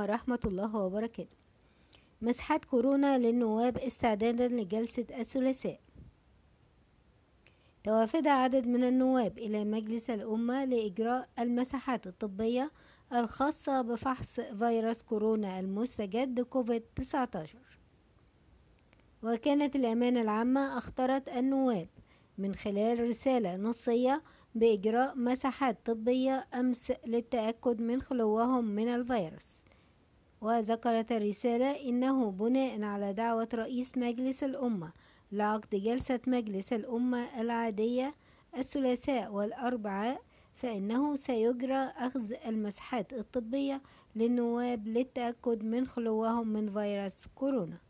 ورحمة الله وبركاته مسحات كورونا للنواب استعدادا لجلسة الثلاثاء توافد عدد من النواب إلى مجلس الأمة لإجراء المساحات الطبية الخاصة بفحص فيروس كورونا المستجد كوفيد 19 وكانت الأمانة العامة أخطرت النواب من خلال رسالة نصية بإجراء مساحات طبية أمس للتأكد من خلوهم من الفيروس وذكرت الرسالة إنه بناء على دعوة رئيس مجلس الأمة لعقد جلسة مجلس الأمة العادية الثلاثاء والأربعاء فإنه سيجرى أخذ المسحات الطبية للنواب للتأكد من خلوهم من فيروس كورونا